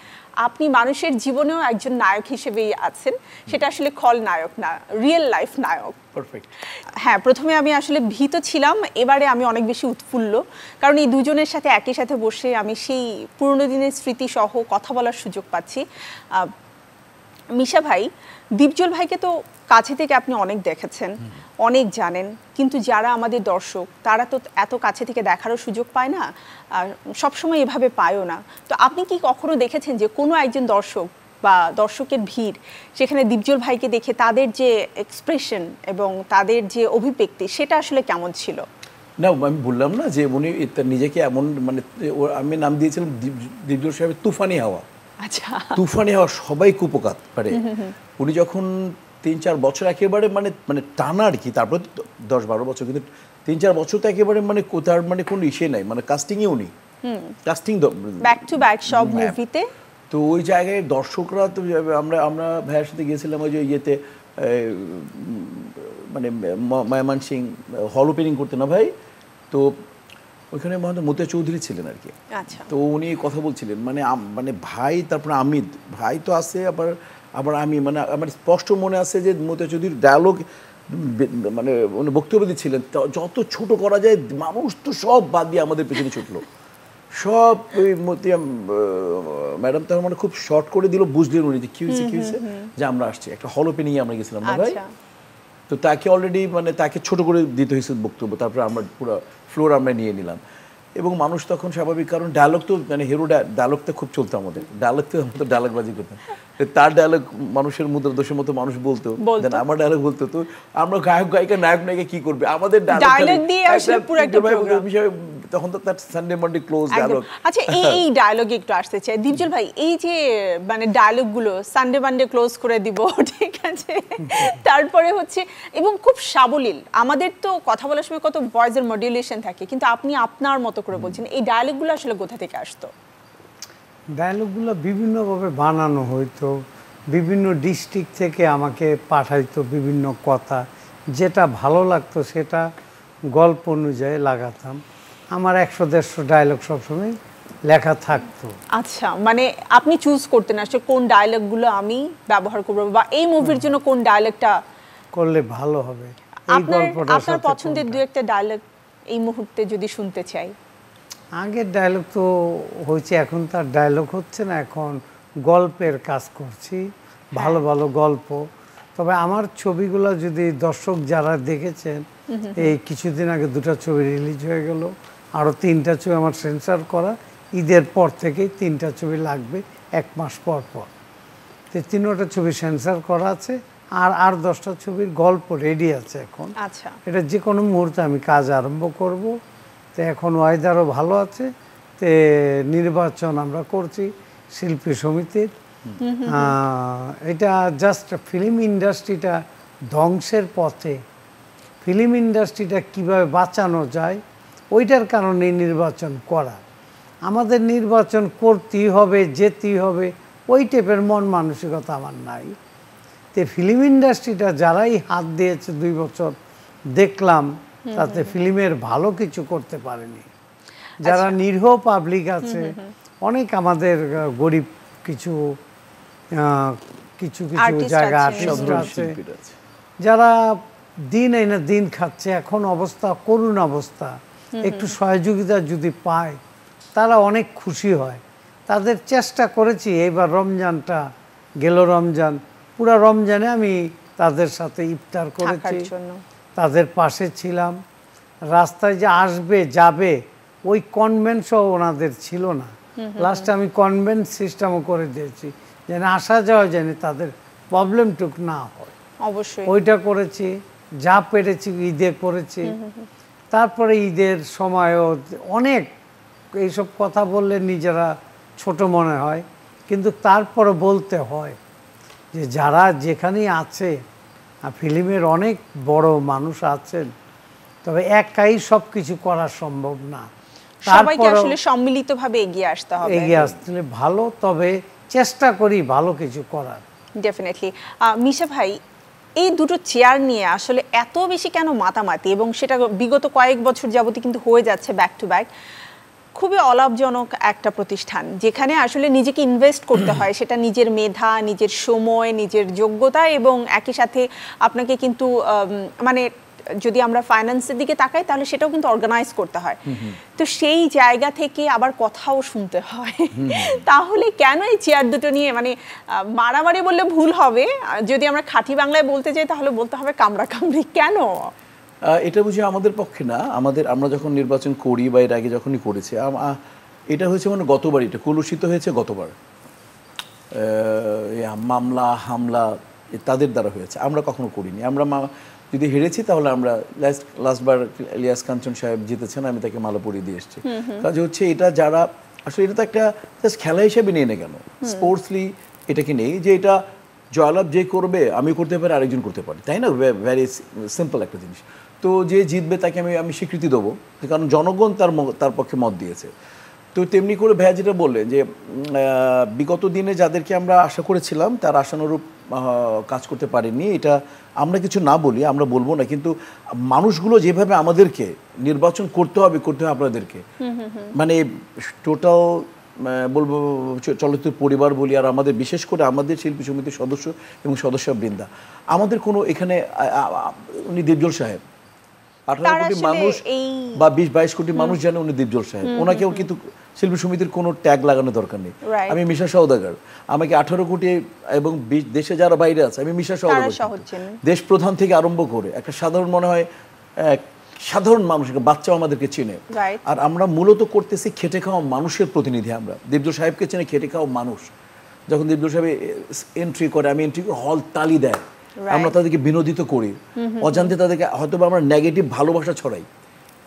আপনি মানুষের জীবনেও একজন নায়ক হিসেবেই আছেন সেটা আসলে খল নায়ক না রিয়েল লাইফ নায়ক হ্যাঁ প্রথমে আমি আসলে ভীত ছিলাম এবারে আমি অনেক বেশি উৎফুল্ল কারণ এই দুজনের সাথে একই সাথে বসে আমি সেই পুরনো দিনের স্মৃতি সহ কথা বলার সুযোগ পাচ্ছি মিশা ভাই দীপজল ভাইকে তো কাছে থেকে আপনি অনেক দেখেছেন অনেক জানেন কিন্তু যারা আমাদের দর্শক তারা তো এত কাছে থেকে দেখারও সুযোগ পায় না আর সবসময় এভাবে পায়ও না তো আপনি কি কখনো দেখেছেন যে কোনো একজন দর্শক বা দর্শকের ভিড় সেখানে দীপজল ভাইকে দেখে তাদের যে এক্সপ্রেশন এবং তাদের যে অভিব্যক্তি সেটা আসলে কেমন ছিল না আমি বললাম না যে উনি নিজেকে এমন মানে আমি নাম দিয়েছিলাম দীপজল সাহেবের তুফানি হাওয়া আচ্ছা তুফানে হওয়া সবাই কুপকাত পারে উনি যখন তিন চার বছর একেবারে মানে মানে টানা আর কি তারপরে দশ বারো বছর কিন্তু তিন চার বছর তো একেবারে মানে কোথার মানে কোনো ইসে নাই মানে কাস্টিংয়ে উনি কাস্টিং ব্যাক টু ব্যাক সব মুভিতে হ্যাঁ। তো ওই জায়গায় দর্শকরা তো আমরা আমরা ভাইয়ের সাথে গিয়েছিলাম ওই যে ইয়েতে মানে ময়মন সিং হল ওপেনিং করতে না ভাই তো ওইখানে মহেন্দ্র মতিয়া চৌধুরী ছিলেন আর কি আচ্ছা। তো উনি কথা বলছিলেন মানে মানে ভাই তারপরে আমিদ ভাই তো আছে আবার আবার আমি মানে আমার স্পষ্ট মনে আছে যে মতিয়া চৌধুরীর ডায়ালগ মানে উনি বক্তব্য দিচ্ছিলেন যত ছোট করা যায় মানুষ তো সব বাদ দিয়ে আমাদের পেছনে ছুটলো সব ওই মতিয়া ম্যাডাম তার মানে খুব শর্ট করে দিল বুঝলেন উনি যে কি হয়েছে কি হয়েছে যে আমরা আসছি একটা হলোপে নিয়ে আমরা গেছিলাম ভাই আচ্ছা। তো তাকে অলরেডি মানে তাকে ছোট করে দিতে হয়েছে বক্তব্য তারপরে আমরা পুরো ফ্লোর আমরা নিয়ে নিলাম এবং মানুষ তখন স্বাভাবিক কারণ ডায়লগ তো মানে হিরো ডায়লগটা খুব চলতো আমাদের ডায়লগ তো আমাদের ডায়লগবাজি করতাম তার ডায়লগ মানুষের মুদ্রা দোষের মতো মানুষ বলতো আমার ডায়লগ বলতো তো আমরা গায়ক গায়িকা নায়ক নায়িকা কি করবে আমাদের তখন তো তার সানডে মন্ডে ক্লোজ ডায়লগ আচ্ছা এই এই ডায়লগে একটু আসতে দীপজল ভাই এই যে মানে ডায়লগ গুলো সানডে মন্ডে ক্লোজ করে দিব ঠিক আছে তারপরে হচ্ছে এবং খুব সাবলীল আমাদের তো কথা বলার সময় কত ভয়েসের মডুলেশন থাকে কিন্তু আপনি আপনার মতো করে বলছেন এই ডায়লগ গুলো আসলে কোথা থেকে আসতো ডায়লগগুলো বিভিন্নভাবে বানানো হইতো বিভিন্ন ডিস্ট্রিক্ট থেকে আমাকে পাঠাইতো বিভিন্ন কথা যেটা ভালো লাগতো সেটা গল্প অনুযায়ী লাগাতাম আমার একশো দেড়শো ডায়লগ সবসময় লেখা থাকতো আচ্ছা মানে আপনি চুজ করতেন আসলে কোন ডায়লগগুলো আমি ব্যবহার করব বা এই মুভির জন্য কোন ডায়লগটা করলে ভালো হবে আপনার পছন্দের দু একটা ডায়লগ এই মুহূর্তে যদি শুনতে চাই আগের ডায়লগ তো হয়েছে এখন তার ডায়লগ হচ্ছে না এখন গল্পের কাজ করছি হ্যাঁ। ভালো ভালো গল্প তবে আমার ছবিগুলো যদি দর্শক যারা দেখেছেন এই কিছুদিন আগে দুটো ছবি রিলিজ হয়ে গেল আরও তিনটা ছবি আমার সেন্সার করা ঈদের পর থেকেই তিনটা ছবি লাগবে এক মাস পর পর তো তিনোটা ছবি সেন্সার করা আছে আর আর দশটা ছবির গল্প রেডি আছে এখন আচ্ছা এটা যে কোনো মুহূর্তে আমি কাজ আরম্ভ করব তো এখন ওয়েদারও ভালো আছে তে নির্বাচন আমরা করছি শিল্পী সমিতির এটা জাস্ট ফিল্ম ইন্ডাস্ট্রিটা ধ্বংসের পথে ফিল্ম ইন্ডাস্ট্রিটা কিভাবে বাঁচানো যায় ওইটার কারণে নির্বাচন করা আমাদের নির্বাচন করতেই হবে যেতেই হবে ওই টাইপের মন মানসিকতা আমার নাই তে ফিল্ম ইন্ডাস্ট্রিটা যারাই হাত দিয়েছে দুই বছর দেখলাম তাতে ফিল্মের ভালো কিছু করতে পারেনি আচ্ছা। যারা নিরীহ পাবলিক আছে অনেক আমাদের গরিব কিছু কিছু কিছু জায়গা আছে যারা দিন এনে দিন খাচ্ছে এখন অবস্থা করুণ অবস্থা একটু সহযোগিতা যদি পায় তারা অনেক খুশি হয় তাদের চেষ্টা করেছি এবার রমজানটা গেল রমজান পুরো রমজানে আমি তাদের সাথে ইফতার করেছি তাদের পাশে ছিলাম রাস্তায় যে আসবে যাবে ওই কনভেন্টসও ওনাদের ছিল না লাস্টে আমি কনভেন্ট সিস্টেমও করে দিয়েছি যেন আসা যাওয়া যেন তাদের প্রবলেমটুক না হয় অবশ্যই ওইটা করেছি যা পেরেছি ঈদে করেছি তারপরে ঈদের সময়ও অনেক এইসব কথা বললে নিজেরা ছোট মনে হয় কিন্তু তারপরে বলতে হয় যে যারা যেখানেই আছে ফিল্মের অনেক বড় মানুষ আছেন তবে একাই সব কিছু করা সম্ভব না সবাইকে আসলে সম্মিলিতভাবে এগিয়ে আসতে হবে এগিয়ে আসলে ভালো তবে চেষ্টা করি ভালো কিছু করার ডেফিনেটলি মিশা ভাই এই দুটো চেয়ার নিয়ে আসলে এত বেশি কেন মাতামাতি এবং সেটা বিগত কয়েক বছর যাবতীয় কিন্তু হয়ে যাচ্ছে ব্যাক টু ব্যাক খুবই অলাভজনক একটা প্রতিষ্ঠান যেখানে আসলে নিজেকে ইনভেস্ট করতে হয় সেটা নিজের মেধা নিজের সময় নিজের যোগ্যতা এবং একই সাথে আপনাকে কিন্তু মানে যদি আমরা ফাইন্যান্সের দিকে তাকাই তাহলে সেটাও কিন্তু অর্গানাইজ করতে হয় তো সেই জায়গা থেকে আবার কথাও শুনতে হয় তাহলে কেন এই চেয়ার দুটো নিয়ে মানে মারামারি বললে ভুল হবে যদি আমরা খাঁটি বাংলায় বলতে যাই তাহলে বলতে হবে কামড়া কামড়ি কেন এটা বুঝি আমাদের পক্ষে না আমাদের আমরা যখন নির্বাচন করি বা এর আগে যখনই করেছি এটা হয়েছে মানে গতবার এটা কলুষিত হয়েছে গতবার মামলা হামলা তাদের দ্বারা হয়েছে আমরা কখনো করিনি আমরা যদি হেরেছি তাহলে আমরা লাস্ট লাস্টবার ইলিয়াস কাঞ্চন সাহেব জিতেছেন আমি তাকে মালো পরিয়ে দিয়ে এসেছি কাজ হচ্ছে এটা যারা আসলে এটা তো একটা জাস্ট খেলা হিসেবে নিয়ে না কেন স্পোর্টসলি এটা কি নেই যে এটা জয়লাভ যে করবে আমি করতে পারি আরেকজন করতে পারি তাই না ভ্যারি সিম্পল একটা জিনিস তো যে জিতবে তাকে আমি আমি স্বীকৃতি দেবো কারণ জনগণ তার তার পক্ষে মত দিয়েছে তো তেমনি করে ভ্যা যেটা বললেন যে বিগত দিনে যাদেরকে আমরা আশা করেছিলাম তার আশানুরূপ কাজ করতে পারেনি এটা আমরা কিছু না বলি আমরা বলবো না কিন্তু মানুষগুলো যেভাবে আমাদেরকে নির্বাচন করতে হবে করতে হবে আপনাদেরকে মানে টোটাল বলবো চলচ্চিত্র পরিবার বলি আর আমাদের বিশেষ করে আমাদের শিল্পী সমিতির সদস্য এবং সদস্য বৃন্দা আমাদের কোনো এখানে উনি দেবজল সাহেব আঠারো কোটি মানুষ বা বিশ বাইশ কোটি মানুষ জানে উনি দেবজল সাহেব ওনাকেও কিন্তু শিল্পী সমিতির কোনো ট্যাগ লাগানোর দরকার নেই আমি মিশা সওদাগার আমাকে আঠারো কোটি এবং দেশে যারা বাইরে আছে আমি মিশা সওদাগার দেশ প্রধান থেকে আরম্ভ করে একটা সাধারণ মনে হয় সাধারণ মানুষকে বাচ্চাও আমাদেরকে চিনে আর আমরা মূলত করতেছি খেটে খাওয়া মানুষের প্রতিনিধি আমরা দেবদূর সাহেবকে চিনে খেটে খাওয়া মানুষ যখন দেবদূর সাহেব এন্ট্রি করে আমি এন্ট্রি করে হল তালি দেয় আমরা তাদেরকে বিনোদিত করি অজান্তে তাদেরকে হয়তো আমরা নেগেটিভ ভালোবাসা ছড়াই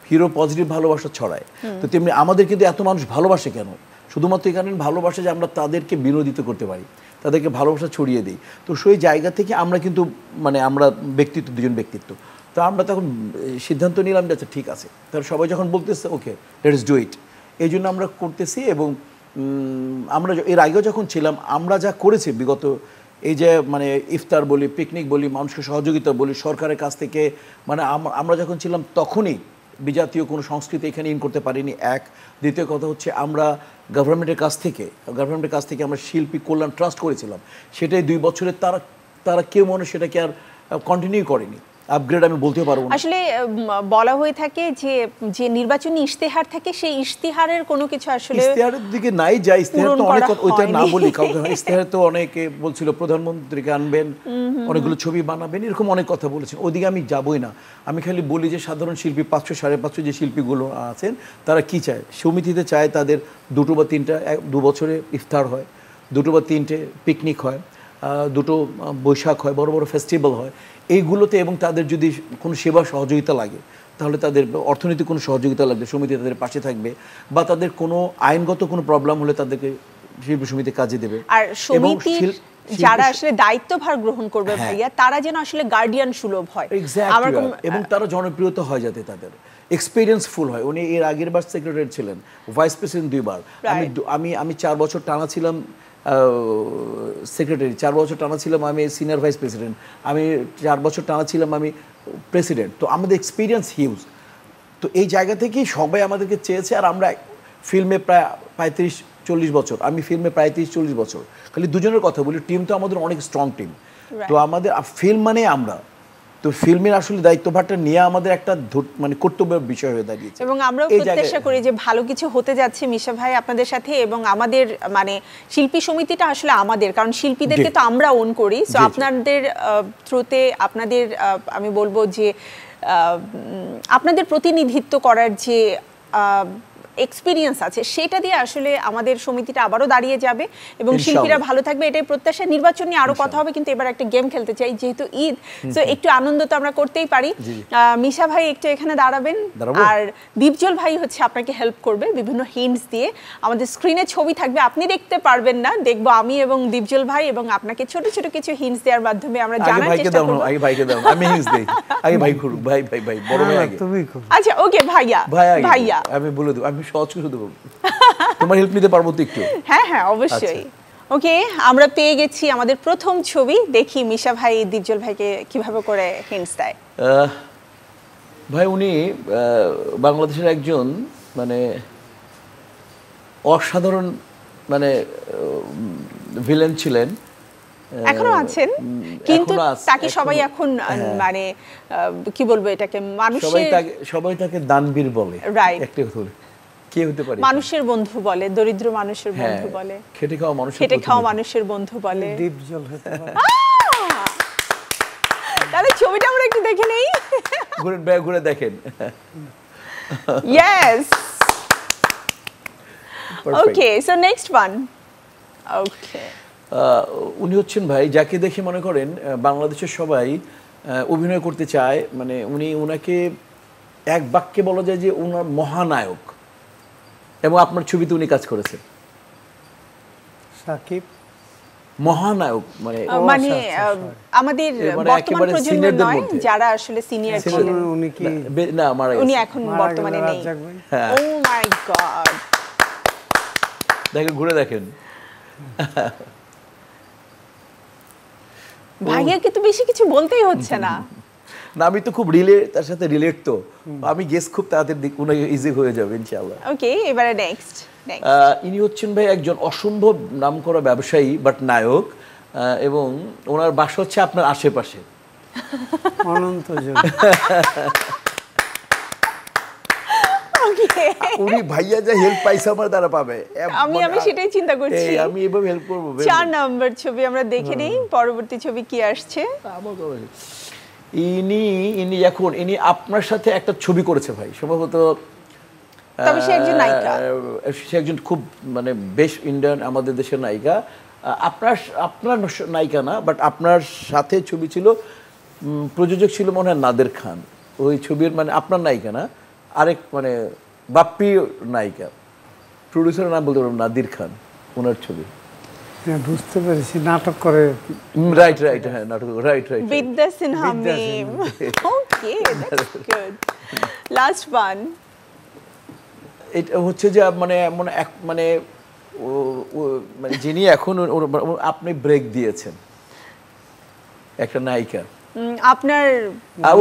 হিরো পজিটিভ ভালোবাসা ছড়ায় তো তেমনি আমাদের কিন্তু এত মানুষ ভালোবাসে কেন শুধুমাত্র এই কারণে ভালোবাসা যে আমরা তাদেরকে বিনোদিত করতে পারি তাদেরকে ভালোবাসা ছড়িয়ে দিই তো সেই জায়গা থেকে আমরা কিন্তু মানে আমরা ব্যক্তিত্ব দুজন ব্যক্তিত্ব তো আমরা তখন সিদ্ধান্ত নিলাম যে আচ্ছা ঠিক আছে তাহলে সবাই যখন বলতেছে okay let is do it এই জন্য আমরা করতেছি এবং আমরা এর আগেও যখন ছিলাম আমরা যা করেছি বিগত এই যে মানে ইফতার বলি পিকনিক বলি মানুষকে সহযোগিতা বলি সরকারের কাছ থেকে মানে আমরা যখন ছিলাম তখনই বিজাতীয় কোনো সংস্কৃতি এখানে ইন করতে পারিনি এক দ্বিতীয় কথা হচ্ছে আমরা গভর্নমেন্টের কাছ থেকে গভর্নমেন্টের কাছ থেকে আমরা শিল্পী কল্যাণ ট্রাস্ট করেছিলাম সেটাই দুই বছরের তারা তারা কেউ মনে সেটাকে আর কন্টিনিউ করেনি আপগ্রেড আমি বলতে পারবো আসলে বলা হয়ে থাকে যে যে নির্বাচনী ইশতেহার থাকে সেই ইশতেহারের কোনো কিছু আসলে ইশতেহারের দিকে নাই যায় ইশতেহার তো অনেক ওইটা না বলি কারণ ইশতেহার তো অনেকে বলছিল প্রধানমন্ত্রীকে আনবেন অনেকগুলো ছবি বানাবেন এরকম অনেক কথা বলেছেন ওদিকে আমি যাবই না আমি খালি বলি যে সাধারণ শিল্পী পাঁচশো সাড়ে পাঁচশো যে শিল্পীগুলো আছেন তারা কি চায় সমিতিতে চায় তাদের দুটো বা তিনটা এক দু বছরে ইফতার হয় দুটো বা তিনটে পিকনিক হয় দুটো বৈশাখ হয় বড় বড় ফেস্টিভ্যাল হয় এইগুলোতে এবং তাদের যদি কোনো সেবা সহযোগিতা লাগে তাহলে তাদের অর্থনৈতিক কোনো সহযোগিতা লাগবে সমিতি তাদের পাশে থাকবে বা তাদের কোনো আইনগত কোনো প্রবলেম হলে তাদেরকে শিল্প সমিতি কাজে দেবে আর যারা আসলে দায়িত্বভার গ্রহণ করবে হ্যাঁ। ভাইয়া তারা যেন আসলে গার্ডিয়ান সুলভ হয় এবং তারা জনপ্রিয়তা হয় যাতে তাদের এক্সপিরিয়েন্স ফুল হয় উনি এর আগের বার সেক্রেটারি ছিলেন ভাইস প্রেসিডেন্ট দুইবার আমি আমি আমি চার বছর টানা ছিলাম সেক্রেটারি চার বছর টানা ছিলাম আমি সিনিয়র ভাইস প্রেসিডেন্ট আমি চার বছর টানা ছিলাম আমি প্রেসিডেন্ট তো আমাদের এক্সপিরিয়েন্স হিউজ তো এই জায়গা থেকেই সবাই আমাদেরকে চেয়েছে আর আমরা ফিল্মে প্রায় পঁয়ত্রিশ চল্লিশ বছর আমি ফিল্মে প্রায় তিরিশ চল্লিশ বছর খালি দুজনের কথা বলি টিম তো আমাদের অনেক স্ট্রং টিম তো আমাদের ফিল্ম মানে আমরা তো ফিল্মের আসলে দায়িত্বভারটা নিয়ে আমাদের একটা মানে কর্তব্যের বিষয় হয়ে দাঁড়িয়েছে এবং আমরাও প্রত্যাশা করি যে ভালো কিছু হতে যাচ্ছে মিশা ভাই আপনাদের সাথে এবং আমাদের মানে শিল্পী সমিতিটা আসলে আমাদের কারণ শিল্পীদেরকে তো আমরা ওন করি সো আপনাদের থ্রুতে আপনাদের আমি বলবো যে আপনাদের প্রতিনিধিত্ব করার যে এক্সপিরিয়েন্স আছে সেটা দিয়ে আসলে আমাদের সমিতিটা আবারও দাঁড়িয়ে যাবে এবং শিল্পীরা ভালো থাকবে এটাই প্রত্যাশা নির্বাচন নিয়ে আরো কথা হবে কিন্তু এবার একটা গেম খেলতে চাই যেহেতু ঈদ তো একটু আনন্দ তো আমরা করতেই পারি মিশা ভাই একটু এখানে দাঁড়াবেন আর দীপজল ভাই হচ্ছে আপনাকে হেল্প করবে বিভিন্ন হিন্টস দিয়ে আমাদের স্ক্রিনে ছবি থাকবে আপনি দেখতে পারবেন না দেখব আমি এবং দীপজল ভাই এবং আপনাকে ছোট ছোট কিছু হিন্টস দেওয়ার মাধ্যমে আমরা জানার চেষ্টা করব আগে ভাইকে দাও আমি হিন্টস দেই আগে ভাই করুক ভাই ভাই ভাই বড় ভাই হ্যাঁ, আগে আচ্ছা ওকে ভাইয়া ভাইয়া আমি বলে দেব আমি সহজ দেবো তোমার হেল্প নিতে পারবো তো একটু হ্যাঁ হ্যাঁ অবশ্যই ওকে আচ্ছা। আমরা পেয়ে গেছি আমাদের প্রথম ছবি দেখি মিশা ভাই দিজ্জল ভাইকে কিভাবে করে হিন্টস দেয় ভাই উনি বাংলাদেশের একজন মানে অসাধারণ মানে ভিলেন ছিলেন এখনো আছেন কিন্তু তাকে সবাই এখন হ্যাঁ। মানে কি বলবো এটাকে মানুষ সবাই তাকে দানবীর বলে রাইট একটা কথা কে হতে পারে মানুষের বন্ধু বলে দরিদ্র মানুষের হ্যাঁ, বন্ধু বলে খেটে খাওয়া মানুষের খেটে খাওয়া মানুষের বন্ধু বলে হতে পারে ছবিটা আমরা একটু দেখে নেই ঘুরে ঘুরে দেখেন okay so next one okay উনি হচ্ছেন ভাই যাকে দেখে মনে করেন বাংলাদেশের সবাই অভিনয় করতে চায় মানে উনি ওনাকে এক বাক্যে বলা যায় যে ওনার মহানায়ক এবং আপনার ছবিতে উনি কাজ করেছেন সাকিব মহানায়ক মানে মানে আচ্ছা, আচ্ছা, আমাদের বর্তমান প্রজন্মের নয় যারা আসলে সিনিয়র ছিলেন উনি কি না মারা উনি এখন বর্তমানে নেই হ্যাঁ। ও মাই গড দেখেন ঘুরে দেখেন ভাইয়াকে তো বেশি কিছু বলতেই হচ্ছে না না আমি তো খুব রিলে তার সাথে রিলেট তো আমি গেস খুব তাড়াতাড়ি কোনো ইজি হয়ে যাবে ইনশাআল্লাহ ওকে এবারে নেক্সট ইনি হচ্ছেন ভাই একজন অসম্ভব নাম করা ব্যবসায়ী বাট নায়ক এবং ওনার বাস হচ্ছে আপনার আশেপাশে অনন্ত উনি ভাইয়া যা হেল্প পাইছে আমার দ্বারা পাবে আমি আমি সেটাই চিন্তা করছি আমি এভাবে হেল্প করব চার নাম্বার ছবি আমরা দেখে নেই পরবর্তী ছবি কি আসছে ইনি ইনি এখন ইনি আপনার সাথে একটা ছবি করেছে ভাই সম্ভবত সে একজন সে একজন খুব মানে বেশ ইন্ডিয়ান আমাদের দেশের নায়িকা আপনার আপনার নায়িকা না বাট আপনার সাথে ছবি ছিল প্রযোজক ছিল মনে হয় নাদের খান ওই ছবির মানে আপনার নায়িকা না আরেক মানে বাপ্পি নায়িকা প্রডিউসারের নাম বলতে পারবো নাদির খান ওনার ছবি বুঝতে পেরেছি নাটক করে রাইট রাইট হ্যাঁ নাটক রাইট রাইট বিদ্যা সিনহা ওকে লাস্ট ওয়ান এটা হচ্ছে যে মানে এমন এক মানে মানে যিনি এখন আপনি ব্রেক দিয়েছেন একটা নায়িকা আপনার oh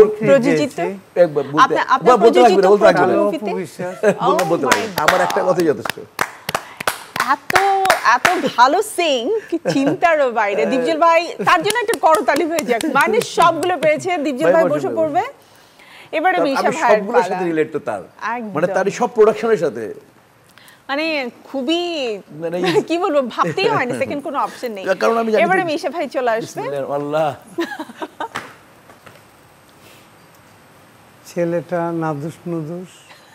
আমার একটা কথা যথেষ্ট এত ভালো সিং চিন্তার বাইরে হ্যাঁ। দীপজল ভাই তার জন্য একটা করতালি হয়ে যাক মানে সবগুলো পেয়েছে দীপজল ভাই বসে পড়বে এবারে মিশা ভাই সবগুলোর সাথে রিলেট তো তার মানে তারই সব প্রোডাকশনের সাথে মানে খুবই মানে কি বলবো ভাবতেই হয় না সেকেন্ড কোনো অপশন নেই কারণ আমি জানি এবারে মিশা ভাই চলে আসবে আল্লাহ ছেলেটা নাদুস নুদুস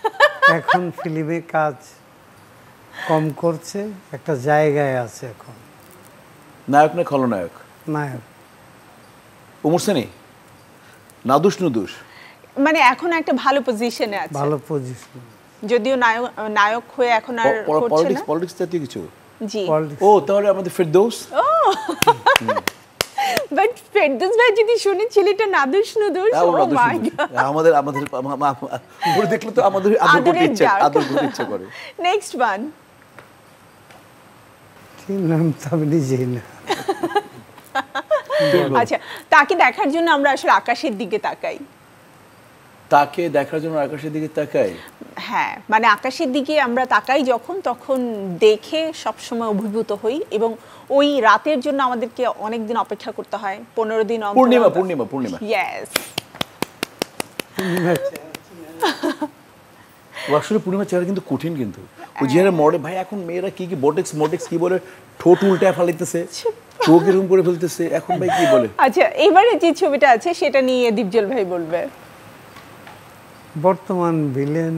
এখন ফিল্মে কাজ কম করছে একটা জায়গায় আছে এখন নায়ক না খলনায়ক নায়ক উমরসেনি সেনি নাদুস নুদুস মানে এখন একটা ভালো পজিশনে আছে ভালো পজিশন যদিও নায়ক নায়ক হয়ে এখন আর করছে না পলিটিক্স পলিটিক্স জাতীয় কিছু জি ও তাহলে আমাদের ফেরদৌস ও বাট ফেরদৌস ভাই যদি শুনি ছেলেটা নাদুস নুদুস হ্যাঁ, ও মাই oh গড হ্যাঁ, আমাদের আমাদের মা পুরো দেখলে তো আমাদের আদর করতে ইচ্ছা আদর করতে ইচ্ছা করে নেক্সট ওয়ান আচ্ছা, তাকে দেখার জন্য আমরা আসলে আকাশের দিকে তাকাই তাকে দেখার জন্য তাকাই হ্যাঁ মানে আকাশের দিকে আমরা তাকাই যখন তখন দেখে সবসময় অভিভূত হই এবং ওই রাতের জন্য আমাদেরকে অনেকদিন অপেক্ষা করতে হয় পনেরো দিন পূর্ণিমা পূর্ণিমা পূর্ণিমা আসলে পূর্ণিমার চেহারা কিন্তু কঠিন কিন্তু ওই যে মডে ভাই এখন মেয়েরা কি কি বটেক্স মটেক্স কি বলে ঠোঁট উল্টায় ফালাইতেছে চোখ এরকম করে ফেলতেছে এখন ভাই কি বলে আচ্ছা এবারে যে ছবিটা আছে সেটা নিয়ে দীপজল ভাই বলবে বর্তমান ভিলেন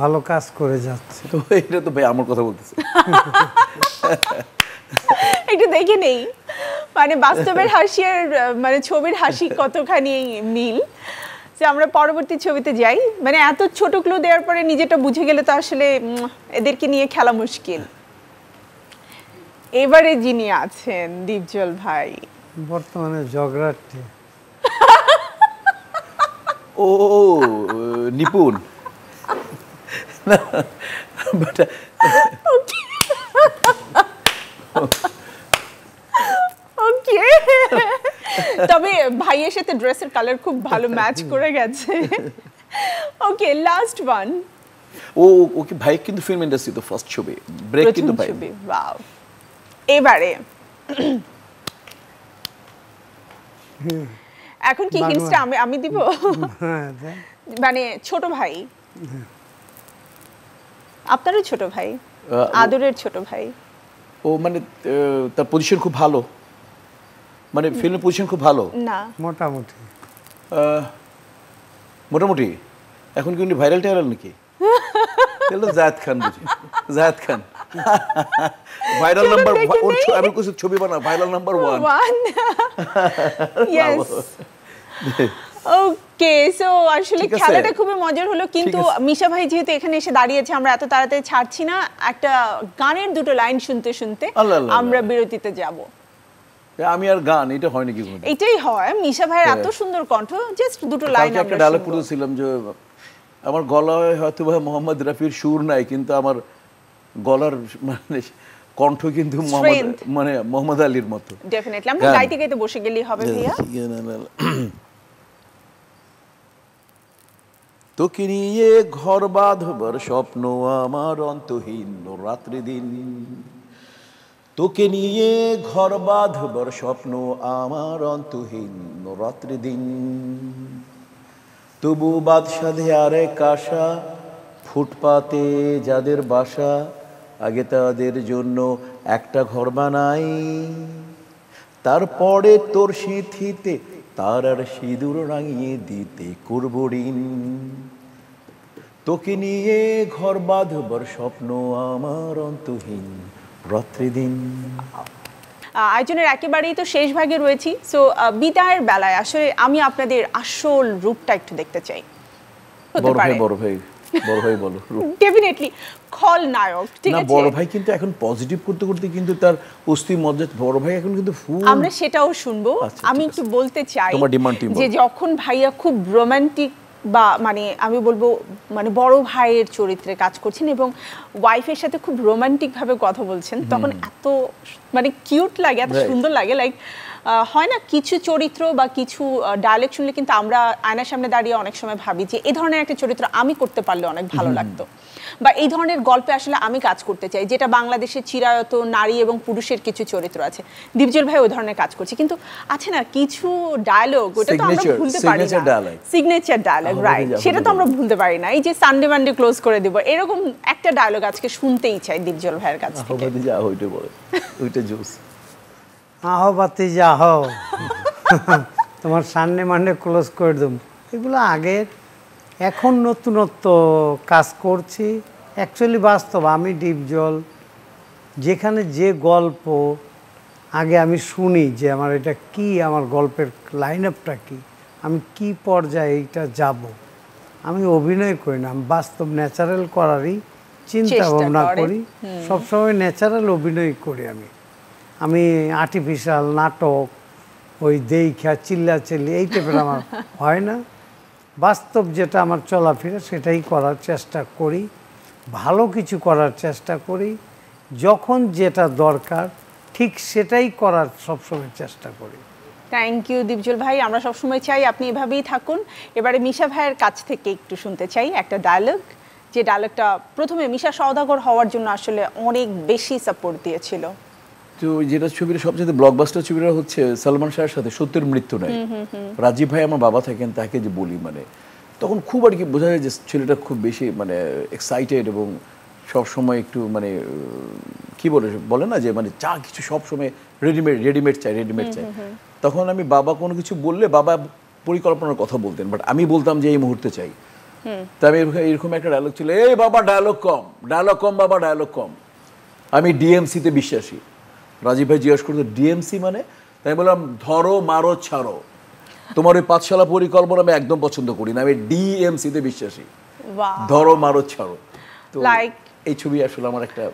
ভালো কাজ করে যাচ্ছে তো এটা তো ভাই আমার কথা বলতেছে একটু দেখে নেই মানে বাস্তবের হাসি আর মানে ছবির হাসি কতখানি মিল সে আমরা পরবর্তী ছবিতে যাই মানে এত ছোট ক্লু দেওয়ার পরে নিজেটা বুঝে গেলে তো আসলে এদেরকে নিয়ে খেলা মুশকিল এবারে যিনি আছেন দীপজল ভাই বর্তমানে জগরাট ও নিপুন ওকে তবে ভাইয়ের সাথে ড্রেসের কালার খুব ভালো ম্যাচ করে গেছে ওকে লাস্ট ওয়ান ও ওকে ভাই কিন্তু ফিল্ম ইন্ডাস্ট্রি তো ফার্স্ট ছবি ব্রেক কিন্তু ভাই ওয়াও এবারে এখন কি হিন্টসটা আমি আমি দিব হ্যাঁ, মানে ছোট ভাই আপনারও ছোট ভাই আদরের ছোট ভাই ও মানে তার পজিশন খুব ভালো মানে ফিল্ম পজিশন খুব ভালো না মোটামুটি মোটামুটি এখন কি উনি ভাইরাল টাইরাল নাকি তাহলে খান বুঝি জাহাদ খান ভাইরাল নাম্বার ওর আমি কিছু ছবি বানা viral number one yes okay so আসলে খেলাটা খুবই মজার হলো কিন্তু মিশা ভাই যেহেতু এখানে এসে দাঁড়িয়েছে আমরা এত তাড়াতাড়ি ছাড়ছি না একটা গানের দুটো লাইন শুনতে শুনতে আমরা বিরতিতে যাবো আমি আর গান এটা হয় নাকি এটাই হয় মিশা ভাইয়ের এত হ্যাঁ। সুন্দর কণ্ঠ জাস্ট দুটো লাইন একটা ডায়লগ করেছিলাম যে আমার গলায় হয়তো ভাই মোহাম্মদ রাফির সুর নাই কিন্তু আমার গলার মানে কণ্ঠ কিন্তু মানে মোহাম্মদ আলীর মতো ডেফিনেটলি আমরা গাইতে গাইতে বসে গেলি হবে হ্যাঁ, ভাইয়া হ্যাঁ, তোকে নিয়ে ঘর বাঁধবার স্বপ্ন আমার অন্তহীন রাত্রি দিন তোকে নিয়ে ঘর বাঁধবার স্বপ্ন আমার অন্তহীন রাত্রি দিন তবু বাদশাধে এক আশা ফুটপাতে যাদের বাসা আগে তাদের জন্য একটা ঘর বানাই তারপরে তোর সিঁথিতে তার আর সিঁদুর রাঙিয়ে দিতে করব ঋণ তোকে নিয়ে ঘর বাঁধবার স্বপ্ন আমার অন্তহীন রাত্রিদিন আয়োজনের একেবারেই তো শেষ ভাগে রয়েছি সো বিদায়ের বেলায় আসলে আমি আপনাদের আসল রূপটা একটু দেখতে চাই বড় ভাই বড় ভাই বড় ভাই বলো ডেফিনেটলি খলনায়ক ঠিক আছে বড় ভাই কিন্তু এখন পজিটিভ করতে করতে কিন্তু তার অস্তি মজ্জা বড় ভাই এখন কিন্তু ফুল আমরা সেটাও শুনবো আচ্ছা, আমি একটু বলতে চাই যে যখন ভাইয়া খুব রোমান্টিক বা মানে আমি বলবো মানে বড় ভাইয়ের চরিত্রে কাজ করছেন এবং ওয়াইফের সাথে খুব রোমান্টিকভাবে কথা বলছেন তখন এত মানে কিউট লাগে এত সুন্দর লাগে লাইক হয় না কিছু চরিত্র বা কিছু ডায়ালেক শুনলে কিন্তু আমরা আয়নার সামনে দাঁড়িয়ে অনেক সময় ভাবি যে এই ধরনের একটা চরিত্র আমি করতে পারলে অনেক ভালো লাগতো বা এই ধরনের গল্পে আসলে আমি কাজ করতে চাই যেটা বাংলাদেশে চিরায়ত নারী এবং পুরুষের কিছু চরিত্র আছে দীপজল ভাই ওই ধরনের কাজ করছে কিন্তু আছে না কিছু ডায়লগ ওটা তো আমরা ভুলতে পারি না সিগনেচার ডায়লগ রাইট সেটা তো আমরা ভুলতে পারি না এই যে সানডে মানডে ক্লোজ করে দেব এরকম একটা ডায়লগ আজকে শুনতেই চাই দীপজল ভাইয়ের কাছ থেকে ওইটা বলে ওইটা জোস আহ বাতি যা যাহ তোমার সানডে মানডে ক্লোজ করে দেব এগুলো আগের এখন নতুনত্ব কাজ করছি অ্যাকচুয়ালি বাস্তব আমি ডিপ জল যেখানে যে গল্প আগে আমি শুনি যে আমার এটা কি আমার গল্পের লাইন আপটা কী আমি কি পর্যায়ে এইটা যাব আমি অভিনয় করি না আমি বাস্তব ন্যাচারাল করারই চিন্তা ভাবনা করি সবসময় ন্যাচারাল অভিনয় করি আমি আমি আর্টিফিশিয়াল নাটক ওই দেইখা চিল্লা চিল্লি এই টাইপের আমার হয় না বাস্তব যেটা আমার চলাফেরা সেটাই করার চেষ্টা করি ভালো কিছু করার চেষ্টা করি যখন যেটা দরকার ঠিক সেটাই করার সবসময় চেষ্টা করি থ্যাংক ইউ দীপজল ভাই আমরা সবসময় চাই আপনি এভাবেই থাকুন এবারে মিশা ভাইয়ের কাছ থেকে একটু শুনতে চাই একটা ডায়ালগ যে ডায়ালগটা প্রথমে মিশা সওদাগর হওয়ার জন্য আসলে অনেক বেশি সাপোর্ট দিয়েছিল তো যেটা ছবির সবচেয়ে ব্লকবাস্টার ছবিটা হচ্ছে সালমান শাহের সাথে সত্যের মৃত্যু নয় রাজীব ভাই আমার বাবা থাকেন তাকে যে বলি মানে তখন খুব আর কি বোঝা যায় যে ছেলেটা খুব বেশি মানে এক্সাইটেড এবং সবসময় একটু মানে কি বলে বলে না যে মানে চা কিছু সবসময় রেডিমেড রেডিমেড চাই রেডিমেড চাই তখন আমি বাবা কোনো কিছু বললে বাবা পরিকল্পনার কথা বলতেন বাট আমি বলতাম যে এই মুহূর্তে চাই তা আমি এরকম একটা ডায়লগ ছিল এই বাবা ডায়লগ কম ডায়লগ কম বাবা ডায়লগ কম আমি ডিএমসিতে বিশ্বাসী রাজীব ভাই জিজ্ঞাসা করতো ডিএমসি মানে তাই বললাম ধরো মারো ছাড়ো তোমার ওই পাঠশালা পরিকল্পনা আমি একদম পছন্দ করি না আমি ডিএমসিতে বিশ্বাসী ধরো মারো ছাড়ো লাইক এই ছবি আসলে আমার একটা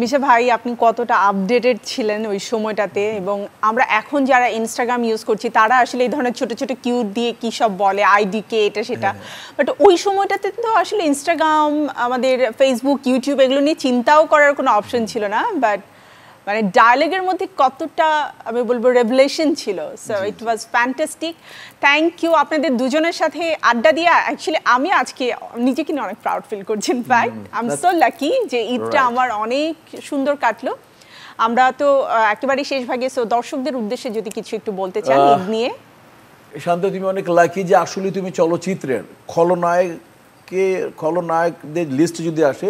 মিশা ভাই আপনি কতটা আপডেটেড ছিলেন ওই সময়টাতে এবং আমরা এখন যারা ইনস্টাগ্রাম ইউজ করছি তারা আসলে এই ধরনের ছোট ছোট কিউট দিয়ে কী সব বলে আইডি কে এটা সেটা বাট হ্যাঁ, হ্যাঁ। ওই সময়টাতে তো আসলে ইনস্টাগ্রাম আমাদের ফেসবুক ইউটিউব এগুলো নিয়ে চিন্তাও করার কোনো অপশন ছিল না বাট মানে ডায়ালগের মধ্যে কতটা আমি বলবো রেভলেশন ছিল so it was fantastic thank you আপনাদের দুজনের সাথে আড্ডা দিয়ে অ্যাকচুয়ালি আমি আজকে নিজে কিনে অনেক প্রাউড ফিল করছি in fact I am so lucky যে ঈদটা আমার অনেক সুন্দর কাটলো আমরা তো একেবারে শেষ ভাগে সো দর্শকদের উদ্দেশ্যে যদি কিছু একটু বলতে চান ঈদ নিয়ে শান্ত তুমি অনেক লাকি যে আসলে তুমি চলচ্চিত্রের খলনায়ককে খলনায়কদের লিস্ট যদি আসে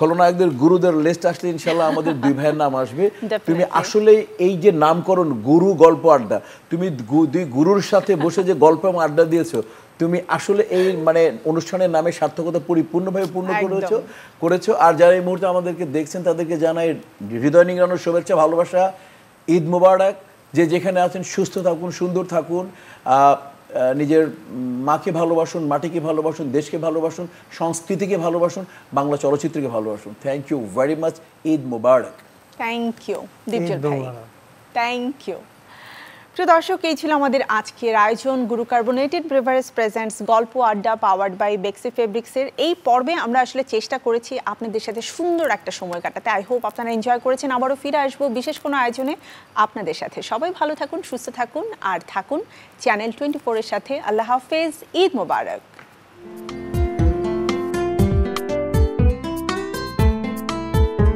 খলনায়কদের গুরুদের লিস্ট আসলে ইনশাল্লাহ আমাদের দুই ভাইয়ের নাম আসবে তুমি আসলে এই যে নামকরণ গুরু গল্প আড্ডা তুমি দুই গুরুর সাথে বসে যে গল্প আড্ডা দিয়েছো তুমি আসলে এই মানে অনুষ্ঠানের নামে সার্থকতা পরিপূর্ণভাবে পূর্ণ করেছো করেছো আর যারা এই মুহূর্তে আমাদেরকে দেখছেন তাদেরকে জানাই হৃদয় নিগ্রানোর শুভেচ্ছা ভালোবাসা ঈদ মুবারক যে যেখানে আছেন সুস্থ থাকুন সুন্দর থাকুন নিজের মাকে ভালোবাসুন মাটিকে ভালোবাসুন দেশকে ভালোবাসুন সংস্কৃতিকে ভালোবাসুন বাংলা চলচ্চিত্রকে ভালোবাসুন thank you very much Eid Mubarak thank you thank you প্রিয় দর্শক এই ছিল আমাদের আজকের আয়োজন গুরু কার্বোনেটেড ব্রেভারেজ প্রেজেন্টস গল্প আড্ডা পাওয়ার্ড বাই বেক্সি ফেব্রিক্সের এই পর্বে আমরা আসলে চেষ্টা করেছি আপনাদের সাথে সুন্দর একটা সময় কাটাতে আই হোপ আপনারা এনজয় করেছেন আবারও ফিরে আসবো বিশেষ কোনো আয়োজনে আপনাদের সাথে সবাই ভালো থাকুন সুস্থ থাকুন আর থাকুন চ্যানেল টোয়েন্টি ফোরের সাথে আল্লাহ হাফেজ ঈদ মোবারক